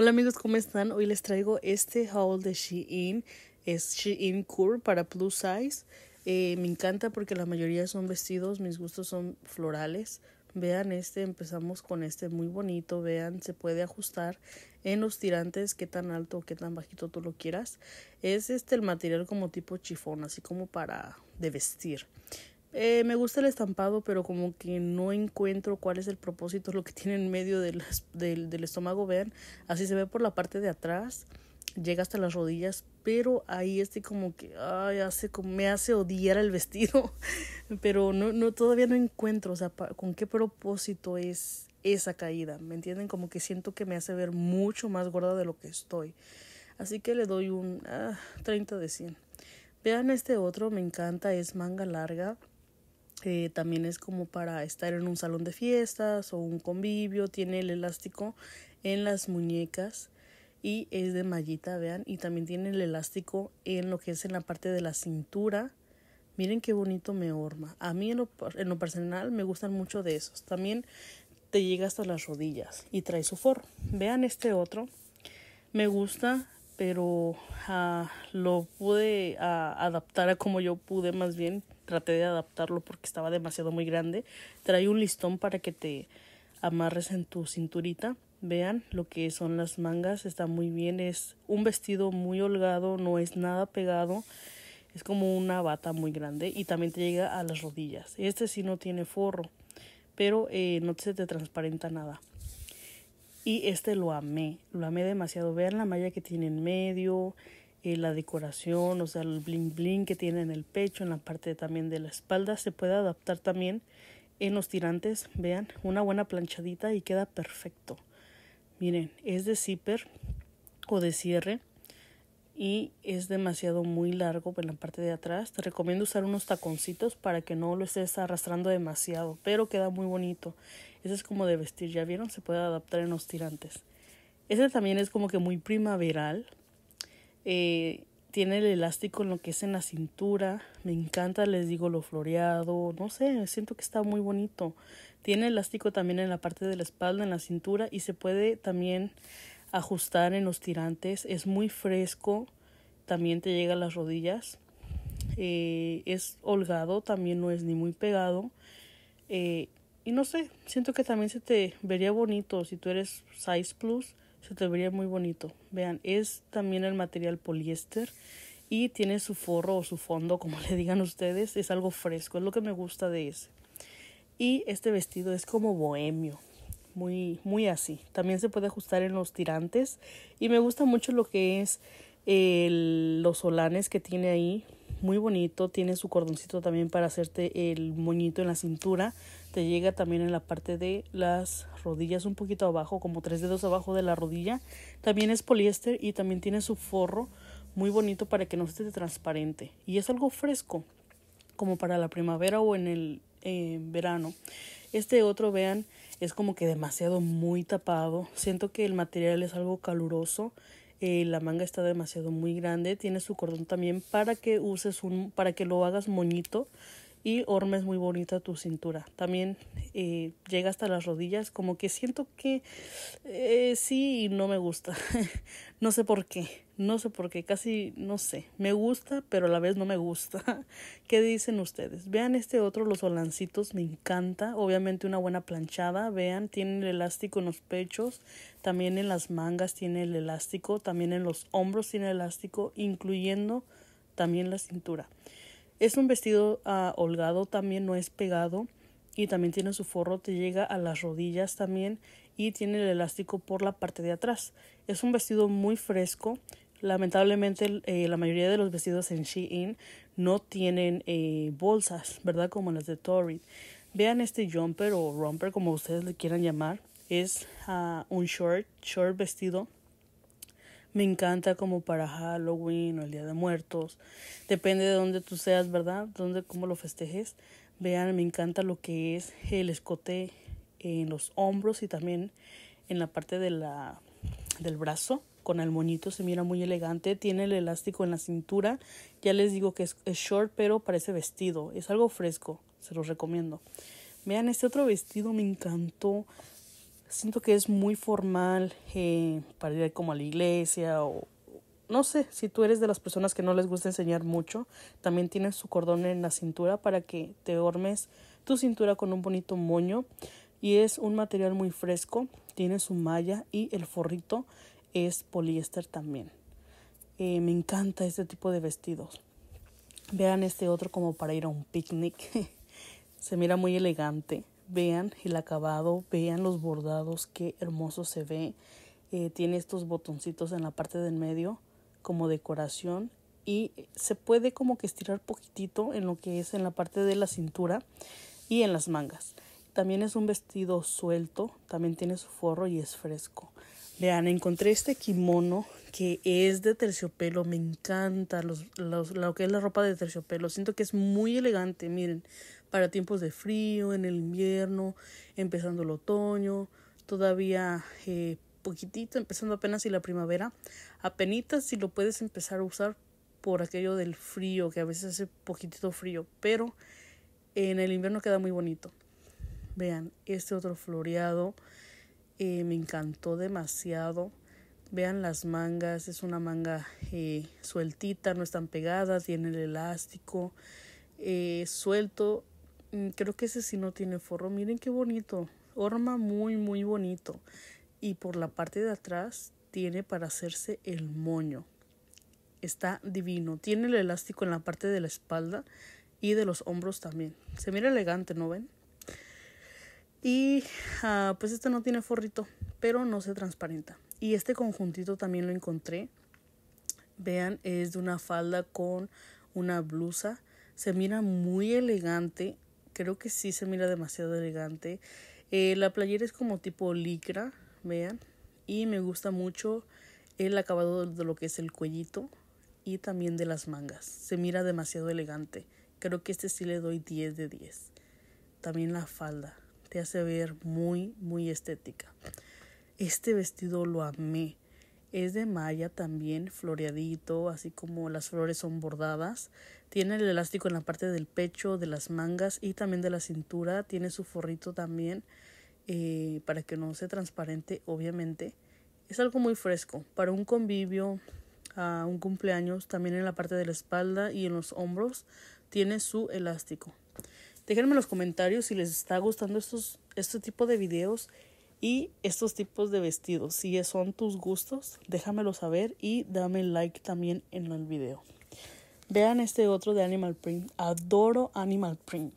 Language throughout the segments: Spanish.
Hola amigos, ¿cómo están? Hoy les traigo este haul de Shein. Es Shein Cure para plus size. Eh, me encanta porque la mayoría son vestidos, mis gustos son florales. Vean este, empezamos con este muy bonito. Vean, se puede ajustar en los tirantes qué tan alto o qué tan bajito tú lo quieras. Es este el material como tipo chifón, así como para de vestir. Eh, me gusta el estampado, pero como que no encuentro cuál es el propósito, lo que tiene en medio del, del, del estómago. Vean, así se ve por la parte de atrás, llega hasta las rodillas, pero ahí este como que hace, me hace odiar el vestido. Pero no, no, todavía no encuentro, o sea, con qué propósito es esa caída. ¿Me entienden? Como que siento que me hace ver mucho más gorda de lo que estoy. Así que le doy un ah, 30 de 100. Vean este otro, me encanta, es manga larga eh, también es como para estar en un salón de fiestas o un convivio. Tiene el elástico en las muñecas y es de mallita, vean. Y también tiene el elástico en lo que es en la parte de la cintura. Miren qué bonito me horma. A mí en lo, personal me gustan mucho de esos. También te llega hasta las rodillas y trae su forro. Vean este otro. Me gusta, pero ah, lo pude ah, adaptar a como yo pude más bien traté de adaptarlo porque estaba demasiado muy grande. Trae un listón para que te amarres en tu cinturita. Vean lo que son las mangas, está muy bien, es un vestido muy holgado, no es nada pegado, es como una bata muy grande y también te llega a las rodillas. Este sí no tiene forro, pero eh, no se te transparenta nada. Y este lo amé, lo amé demasiado. Vean la malla que tiene en medio, eh, la decoración, o sea, el bling bling que tiene en el pecho, en la parte también de la espalda, se puede adaptar también en los tirantes, vean, una buena planchadita y queda perfecto. Miren, es de zipper o de cierre y es demasiado muy largo en la parte de atrás. Te recomiendo usar unos taconcitos para que no lo estés arrastrando demasiado, pero queda muy bonito. Ese es como de vestir, ya vieron, se puede adaptar en los tirantes. Ese también es como que muy primaveral, eh, tiene el elástico en lo que es en la cintura. Me encanta, les digo, lo floreado. No sé, siento que está muy bonito. Tiene elástico también en la parte de la espalda, en la cintura. Y se puede también ajustar en los tirantes. Es muy fresco. También te llega a las rodillas. Eh, es holgado, también no es ni muy pegado. Eh, y no sé, siento que también se te vería bonito si tú eres size plus se te vería muy bonito. Vean, es también el material poliéster y tiene su forro o su fondo, como le digan ustedes, es algo fresco, es lo que me gusta de ese. Y este vestido es como bohemio, muy, muy así. También se puede ajustar en los tirantes y me gusta mucho lo que es los solanes que tiene ahí, muy bonito, tiene su cordoncito también para hacerte el moñito en la cintura, te llega también en la parte de las rodillas un poquito abajo, como tres dedos abajo de la rodilla, también es poliéster y también tiene su forro muy bonito para que no esté transparente y es algo fresco, como para la primavera o en el eh, verano. Este otro, vean, es como que demasiado muy tapado, siento que el material es algo caluroso eh, la manga está demasiado muy grande, tiene su cordón también para que uses un, para que lo hagas moñito y Orma es muy bonita tu cintura. También eh, llega hasta las rodillas, como que siento que eh, sí y no me gusta. no sé por qué, no sé por qué, casi no sé. Me gusta, pero a la vez no me gusta. ¿Qué dicen ustedes? Vean este otro, los holancitos, me encanta. Obviamente una buena planchada, vean, tiene el elástico en los pechos, también en las mangas tiene el elástico, también en los hombros tiene elástico, incluyendo también la cintura. Es un vestido ah, holgado, también no es pegado y también tiene su forro, te llega a las rodillas también y tiene el elástico por la parte de atrás. Es un vestido muy fresco. Lamentablemente eh, la mayoría de los vestidos en Shein no tienen eh, bolsas, ¿verdad? Como las de Torrid. Vean este jumper o romper como ustedes le quieran llamar. Es ah, un short, short vestido me encanta como para Halloween o el Día de Muertos. Depende de dónde tú seas, ¿verdad? Dónde, cómo lo festejes. Vean, me encanta lo que es el escote en los hombros y también en la parte de la, del brazo. Con el moñito se mira muy elegante. Tiene el elástico en la cintura. Ya les digo que es, es short, pero parece vestido. Es algo fresco. Se los recomiendo. Vean, este otro vestido me encantó siento que es muy formal eh, para ir como a la iglesia o no sé, si tú eres de las personas que no les gusta enseñar mucho, también tiene su cordón en la cintura para que te ormes tu cintura con un bonito moño y es un material muy fresco, tiene su malla y el forrito es poliéster también. Eh, me encanta este tipo de vestidos. Vean este otro como para ir a un picnic. Se mira muy elegante vean el acabado, vean los bordados, qué hermoso se ve. Eh, tiene estos botoncitos en la parte del medio como decoración y se puede como que estirar poquitito en lo que es en la parte de la cintura y en las mangas. También es un vestido suelto, también tiene su forro y es fresco. Vean, encontré este kimono que es de terciopelo, me encanta lo que es la ropa de terciopelo, siento que es muy elegante, miren, para tiempos de frío, en el invierno, empezando el otoño, todavía eh, poquitito, empezando apenas y la primavera, apenitas si lo puedes empezar a usar por aquello del frío, que a veces hace poquitito frío, pero en el invierno queda muy bonito. Vean, este otro floreado eh, me encantó demasiado. Vean las mangas, es una manga eh, sueltita, no están pegadas, tiene el elástico suelto Mm, creo que ese sí no tiene forro. Miren qué bonito. Horma muy, muy bonito. Y por la parte de atrás tiene para hacerse el moño. Está divino. Tiene el elástico en la parte de la espalda y de los hombros también. Se mira elegante, ¿no ven? Y ah, pues este no tiene forrito, pero no se transparenta. Y este conjuntito también lo encontré. Vean, es de una falda con una blusa. Se mira muy elegante creo que sí se mira demasiado elegante. Eh, la playera es como tipo licra, vean. Y me gusta mucho el acabado de lo que es el cuellito y también de las mangas. Se mira demasiado elegante. Creo que este sí le doy 10 de 10. También la falda. Te hace ver muy, muy estética. Este vestido lo amé. Es de malla también, floreadito, así como las flores son bordadas. Tiene el elástico en la parte del pecho, de las mangas y también de la cintura. Tiene su forrito también eh, para que no sea transparente, obviamente. Es algo muy fresco para un convivio, a un cumpleaños, también en la parte de la espalda y en los hombros tiene su elástico. Déjenme en los comentarios si les está gustando estos, este tipo de videos y estos tipos de vestidos. Si son tus gustos, déjamelo saber y dame like también en el video. Vean este otro de Animal Print. Adoro Animal Print.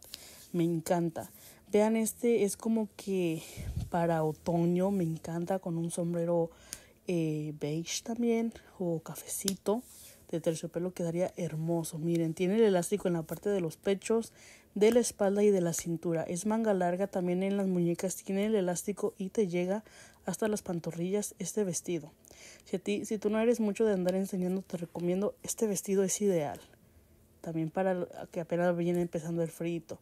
Me encanta. Vean este, es como que para otoño, me encanta con un sombrero eh, beige también o cafecito de terciopelo quedaría hermoso. Miren, tiene el elástico en la parte de los pechos de la espalda y de la cintura. Es manga larga también en las muñecas, tiene el elástico y te llega hasta las pantorrillas este vestido. Si, ti, si tú no eres mucho de andar enseñando, te recomiendo este vestido es ideal. También para que apenas viene empezando el frito.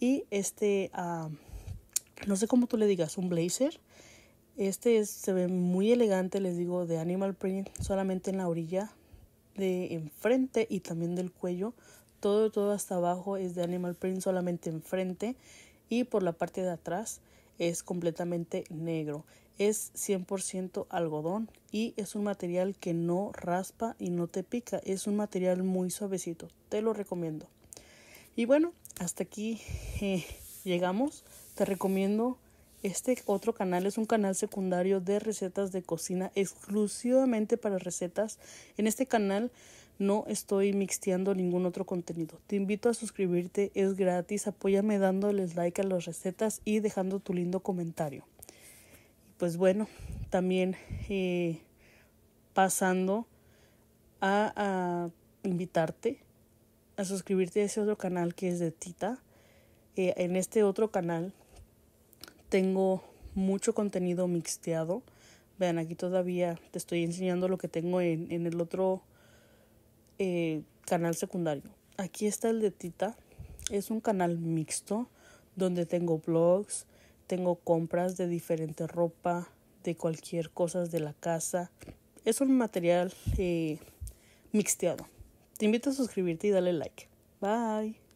Y este, ah, no sé cómo tú le digas, un blazer. Este se ve muy elegante, les digo, de animal print, solamente en la orilla de enfrente y también del cuello todo, todo hasta abajo es de Animal Print, solamente enfrente y por la parte de atrás es completamente negro. Es 100% algodón y es un material que no raspa y no te pica. Es un material muy suavecito. Te lo recomiendo. Y bueno, hasta aquí eh, llegamos. Te recomiendo este otro canal. Es un canal secundario de recetas de cocina exclusivamente para recetas. En este canal no estoy mixteando ningún otro contenido. Te invito a suscribirte, es gratis. Apóyame dándoles like a las recetas y dejando tu lindo comentario. Pues bueno, también eh, pasando a, invitarte a suscribirte a ese otro canal que es de Tita. Eh, en este otro canal tengo mucho contenido mixteado. Vean, aquí todavía te estoy enseñando lo que tengo en, en el otro eh, canal secundario. Aquí está el de Tita. Es un canal mixto donde tengo blogs, tengo compras de diferente ropa, de cualquier cosa de la casa. Es un material eh, mixteado. Te invito a suscribirte y dale like. Bye.